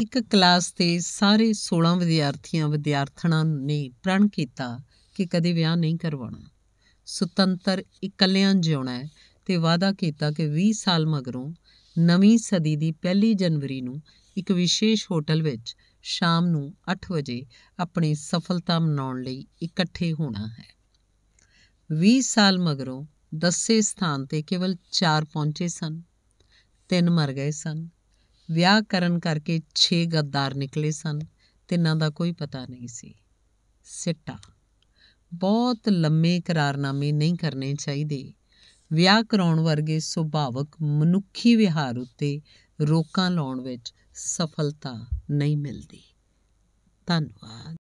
ਇੱਕ ਕਲਾਸ ਦੇ ਸਾਰੇ 16 ਵਿਦਿਆਰਥੀਆਂ ਵਿਦਿਆਰਥਣਾਂ ਨੇ ਪ੍ਰਣ ਕੀਤਾ ਕਿ ਕਦੇ ਵਿਆਹ ਨਹੀਂ ਕਰਵਾਉਣਾ ਸੁਤੰਤਰ ਇਕੱਲਿਆਂ ਜਿਉਣਾ ਹੈ ਤੇ ਵਾਅਦਾ ਕੀਤਾ ਕਿ 20 ਸਾਲ ਮਗਰੋਂ ਨਵੀਂ ਸਦੀ ਦੀ ਪਹਿਲੀ ਜਨਵਰੀ ਨੂੰ ਇੱਕ ਵਿਸ਼ੇਸ਼ ਹੋਟਲ ਵਿੱਚ ਸ਼ਾਮ ਨੂੰ 8 ਵਜੇ ਆਪਣੀ ਸਫਲਤਾ ਮਨਾਉਣ ਲਈ ਇਕੱਠੇ ਹੋਣਾ ਹੈ 20 ਸਾਲ ਮਗਰੋਂ ਦੱਸੇ ਸਥਾਨ ਤੇ ਕੇਵਲ 4 ਪਹੁੰਚੇ ਸਨ ਤਿੰਨ ਮਰ ਗਏ ਸਨ ਵਿਆਹ ਕਰਨ ਕਰਕੇ 6 ਗੱਦਾਰ ਨਿਕਲੇ ਸਨ ਤਿੰਨਾਂ ਦਾ ਕੋਈ ਪਤਾ ਨਹੀਂ ਸੀ ਸਿੱਟਾ ਬਹੁਤ ਲੰਮੇ ਕਰਾਰਨਾਮੇ ਨਹੀਂ ਕਰਨੇ ਚਾਹੀਦੇ ਵਿਆਹ ਕਰਾਉਣ ਵਰਗੇ ਸੁਭਾਵਕ ਮਨੁੱਖੀ ਵਿਹਾਰ ਉੱਤੇ ਰੋਕਾਂ ਲਾਉਣ ਵਿੱਚ ਸਫਲਤਾ ਨਹੀਂ ਮਿਲਦੀ ਧੰਨਵਾਦ